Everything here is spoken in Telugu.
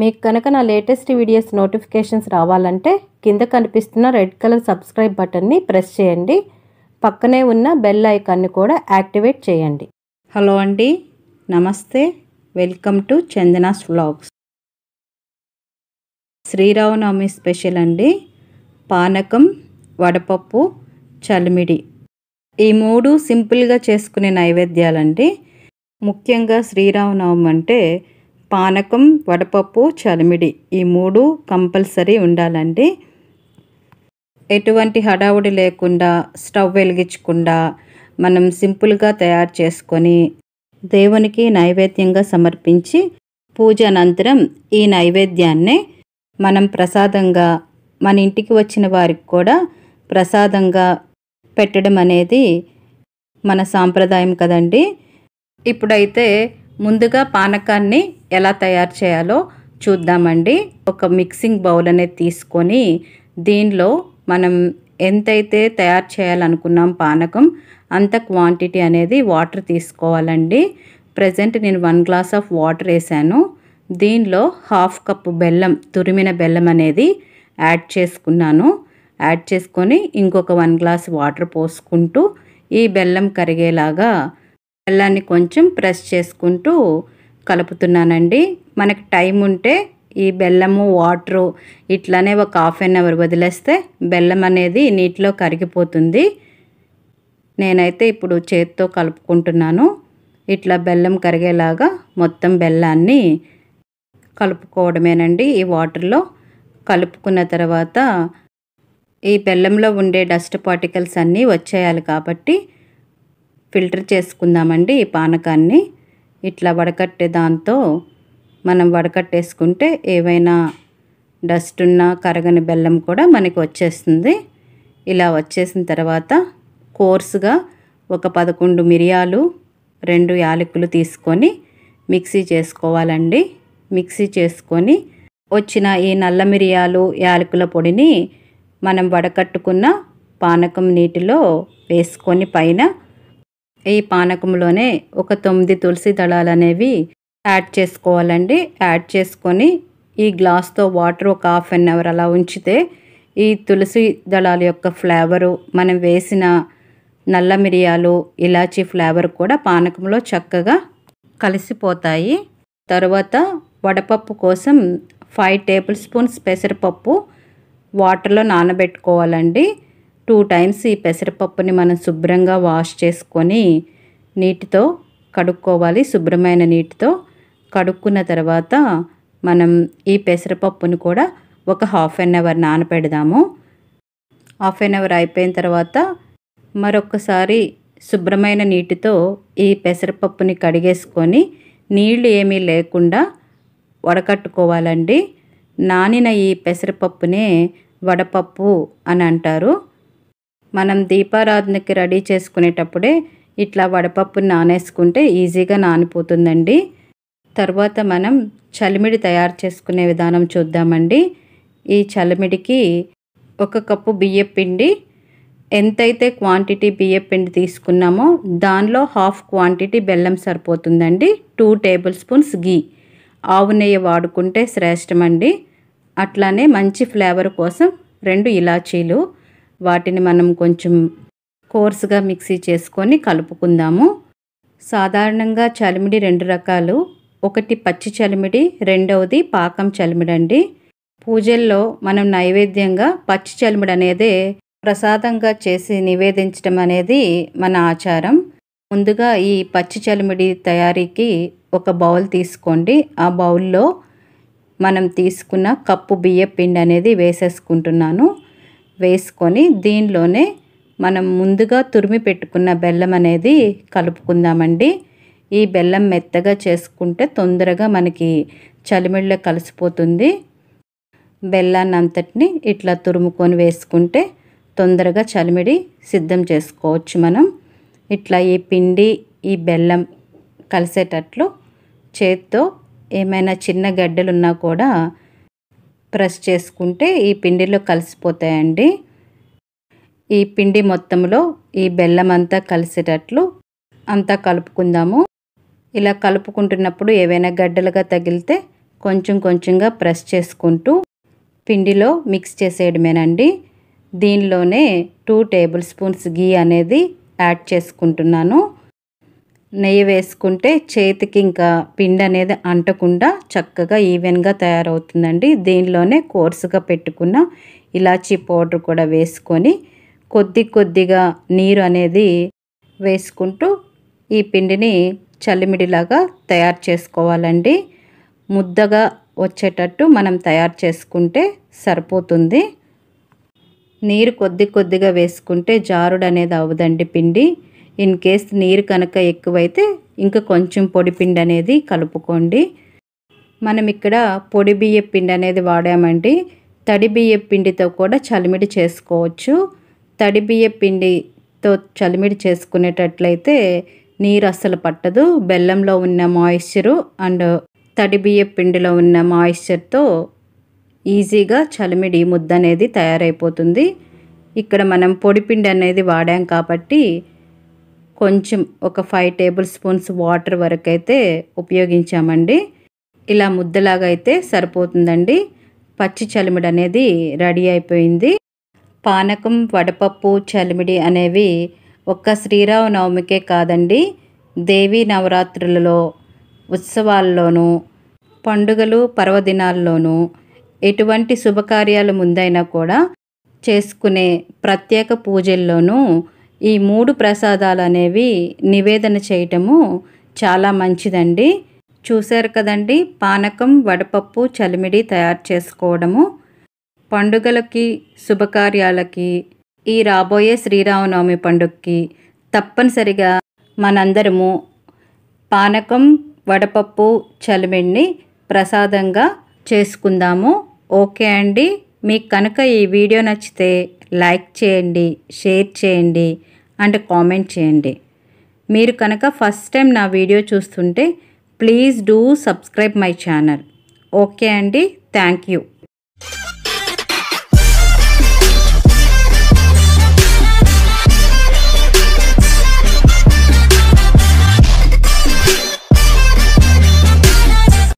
మీకు కనుక నా లేటెస్ట్ వీడియోస్ నోటిఫికేషన్స్ రావాలంటే కింద కనిపిస్తున్న రెడ్ కలర్ సబ్స్క్రైబ్ బటన్ని ప్రెస్ చేయండి పక్కనే ఉన్న బెల్ ఐకాన్ని కూడా యాక్టివేట్ చేయండి హలో అండి నమస్తే welcome to Chandana's vlogs Sriramanavami special అండి పానకం వడపప్పు చలిమిడి ఈ మూడు సింపుల్గా చేసుకునే నైవేద్యాలండి ముఖ్యంగా శ్రీరామనవమి అంటే పానకం వడపప్పు చలిమిడి ఈ మూడు కంపల్సరీ ఉండాలండి ఎటువంటి హడావుడి లేకుండా స్టవ్ వెలిగించకుండా మనం సింపుల్గా తయారు చేసుకొని దేవునికి నైవేద్యంగా సమర్పించి పూజ అనంతరం ఈ నైవేద్యాన్నే మనం ప్రసాదంగా మన ఇంటికి వచ్చిన వారికి కూడా ప్రసాదంగా పెట్టడం అనేది మన సాంప్రదాయం కదండి ఇప్పుడైతే ముందుగా పానకాన్ని ఎలా తయారు చేయాలో చూద్దామండి ఒక మిక్సింగ్ బౌల్ అనేది తీసుకొని దీనిలో మనం ఎంతైతే తయారు చేయాలనుకున్నాం పానకం అంత క్వాంటిటీ అనేది వాటర్ తీసుకోవాలండి ప్రజెంట్ నేను వన్ గ్లాస్ ఆఫ్ వాటర్ వేసాను దీనిలో హాఫ్ కప్పు బెల్లం తురిమిన బెల్లం అనేది యాడ్ చేసుకున్నాను యాడ్ చేసుకొని ఇంకొక వన్ గ్లాస్ వాటర్ పోసుకుంటూ ఈ బెల్లం కరిగేలాగా బెల్లాన్ని కొంచెం ప్రెస్ చేసుకుంటూ కలుపుతున్నానండి మనకి టైం ఉంటే ఈ బెల్లము వాటరు ఇట్లానే ఒక హాఫ్ అన్ అవర్ వదిలేస్తే బెల్లం అనేది నీటిలో కరిగిపోతుంది నేనైతే ఇప్పుడు చేతితో కలుపుకుంటున్నాను ఇట్లా బెల్లం కరిగేలాగా మొత్తం బెల్లాన్ని కలుపుకోవడమేనండి ఈ వాటర్లో కలుపుకున్న తర్వాత ఈ బెల్లంలో ఉండే డస్ట్ పార్టికల్స్ అన్నీ వచ్చేయాలి కాబట్టి ఫిల్టర్ చేసుకుందామండి ఈ పానకాన్ని ఇట్లా వడకట్టే దాంతో మనం వడకట్టేసుకుంటే ఏవైనా డస్ట్ ఉన్న కరగని బెల్లం కూడా మనకి వచ్చేస్తుంది ఇలా వచ్చేసిన తర్వాత కోర్సుగా ఒక పదకొండు మిరియాలు రెండు యాలకులు తీసుకొని మిక్సీ చేసుకోవాలండి మిక్సీ చేసుకొని వచ్చిన ఈ నల్ల మిరియాలు యాలకుల పొడిని మనం వడకట్టుకున్న పానకం నీటిలో వేసుకొని పైన ఈ పానకంలోనే ఒక తొమ్మిది తులసి దళాలు అనేవి యాడ్ చేసుకోవాలండి యాడ్ చేసుకొని ఈ గ్లాస్తో వాటర్ ఒక హాఫ్ అన్ అవర్ అలా ఉంచితే ఈ తులసి దళాల యొక్క ఫ్లేవరు మనం వేసిన నల్ల మిరియాలు ఇలాచి ఫ్లేవర్ కూడా పానకంలో చక్కగా కలిసిపోతాయి తర్వాత వడపప్పు కోసం ఫైవ్ టేబుల్ స్పూన్స్ పెసరపప్పు వాటర్లో నానబెట్టుకోవాలండి టూ టైమ్స్ ఈ పెసరపప్పుని మనం శుభ్రంగా వాష్ చేసుకొని నీటితో కడుక్కోవాలి శుభ్రమైన నీటితో కడుక్కున్న తర్వాత మనం ఈ పెసరపప్పును కూడా ఒక హాఫ్ అన్ అవర్ నానపెడదాము హాఫ్ అన్ అవర్ అయిపోయిన తర్వాత మరొకసారి శుభ్రమైన నీటితో ఈ పెసరపప్పుని కడిగేసుకొని నీళ్లు ఏమీ లేకుండా వడకట్టుకోవాలండి నానిన ఈ పెసరపప్పునే వడపప్పు అని అంటారు మనం దీపారాధనకి రెడీ చేసుకునేటప్పుడే ఇట్లా వడపప్పు నానేసుకుంటే ఈజీగా నానిపోతుందండి తర్వాత మనం చలిమిడి తయారు చేసుకునే విధానం చూద్దామండి ఈ చలిమిడికి ఒక కప్పు బియ్యపిండి ఎంతైతే క్వాంటిటీ బియ్యపిండి తీసుకున్నామో దానిలో హాఫ్ క్వాంటిటీ బెల్లం సరిపోతుందండి టూ టేబుల్ స్పూన్స్ గీ ఆవు నెయ్యి వాడుకుంటే శ్రేష్టమండి అట్లానే మంచి ఫ్లేవర్ కోసం రెండు ఇలాచీలు వాటిని మనం కొంచెం కోర్సుగా మిక్సీ చేసుకొని కలుపుకుందాము సాధారణంగా చలిమిడి రెండు రకాలు ఒకటి పచ్చి చలిమిడి రెండవది పాకం చలిమిడి అండి పూజల్లో మనం నైవేద్యంగా పచ్చి చలిమిడి అనేది ప్రసాదంగా చేసి నివేదించడం అనేది మన ఆచారం ముందుగా ఈ పచ్చి చలిమిడి తయారీకి ఒక బౌల్ తీసుకోండి ఆ బౌల్లో మనం తీసుకున్న కప్పు బియ్య పిండి అనేది వేసేసుకుంటున్నాను వేసుకొని దీనిలోనే మనం ముందుగా తురిమి పెట్టుకున్న బెల్లం అనేది కలుపుకుందామండి ఈ బెల్లం మెత్తగా చేసుకుంటే తొందరగా మనకి చలిమిళ్ళ కలిసిపోతుంది బెల్లాన్ని అంతటిని ఇట్లా తురుముకొని వేసుకుంటే తొందరగా చలిమిడి సిద్ధం చేసుకోవచ్చు మనం ఇట్లా ఈ పిండి ఈ బెల్లం కలిసేటట్లు చేత్తో ఏమైనా చిన్న గడ్డలున్నా కూడా ప్రెస్ చేసుకుంటే ఈ పిండిలో కలిసిపోతాయండి ఈ పిండి మొత్తంలో ఈ బెల్లం అంతా కలిసేటట్లు అంతా కలుపుకుందాము ఇలా కలుపుకుంటున్నప్పుడు ఏవైనా గడ్డలుగా తగిలితే కొంచెం కొంచెంగా ప్రెస్ చేసుకుంటూ పిండిలో మిక్స్ చేసేయడమేనండి దీనిలోనే టూ టేబుల్ స్పూన్స్ గీ అనేది యాడ్ చేసుకుంటున్నాను నెయ్యి వేసుకుంటే చేతికి ఇంకా పిండి అనేది అంటకుండా చక్కగా ఈవెన్గా తయారవుతుందండి దీనిలోనే కోర్సుగా పెట్టుకున్న ఇలాచీ పౌడర్ కూడా వేసుకొని కొద్ది కొద్దిగా నీరు అనేది వేసుకుంటూ ఈ పిండిని చల్లిమిడిలాగా తయారు చేసుకోవాలండి ముద్దగా వచ్చేటట్టు మనం తయారు చేసుకుంటే సరిపోతుంది నీరు కొద్ది కొద్దిగా వేసుకుంటే జారుడు అనేది అవ్వదండి పిండి ఇన్ కేస్ నీరు కనుక ఎక్కువైతే ఇంకా కొంచెం పొడి పిండి అనేది కలుపుకోండి మనం ఇక్కడ పొడి బియ్య పిండి అనేది వాడామండి తడి బియ్య పిండితో కూడా చలిమిడి చేసుకోవచ్చు తడి బియ్య పిండితో చలిమిడి చేసుకునేటట్లయితే నీరు అస్సలు పట్టదు బెల్లంలో ఉన్న మాయిశ్చరు అండ్ తడి బియ్య పిండిలో ఉన్న మాయిశ్చర్తో ఈజీగా చలిమిడి ముద్ద అనేది తయారైపోతుంది ఇక్కడ మనం పొడిపిండి అనేది వాడాం కాబట్టి కొంచెం ఒక ఫైవ్ టేబుల్ స్పూన్స్ వాటర్ వరకు అయితే ఉపయోగించామండి ఇలా ముద్దలాగా అయితే సరిపోతుందండి పచ్చి చలిమిడి అనేది రెడీ అయిపోయింది పానకం వడపప్పు చలిమిడి అనేవి ఒక్క శ్రీరామ నవమికే కాదండి దేవీ నవరాత్రులలో ఉత్సవాల్లోనూ పండుగలు పర్వదినాల్లోనూ ఎటువంటి శుభకార్యాలు ముందైనా కూడా చేసుకునే ప్రత్యేక పూజల్లోనూ ఈ మూడు ప్రసాదాలు అనేవి నివేదన చేయటము చాలా మంచిదండి చూశారు కదండి పానకం వడపప్పు చలిమిడి తయారు చేసుకోవడము పండుగలకి శుభకార్యాలకి ఈ రాబోయే శ్రీరామనవమి పండుగకి తప్పనిసరిగా మనందరము పానకం వడపప్పు చలిమిడిని ప్రసాదంగా చేసుకుందాము ఓకే అండి మీకు కనుక ఈ వీడియో నచ్చితే లైక్ చేయండి షేర్ చేయండి అండ్ కామెంట్ చేయండి మీరు కనుక ఫస్ట్ టైం నా వీడియో చూస్తుంటే please do subscribe my channel okay అండి థ్యాంక్ యూ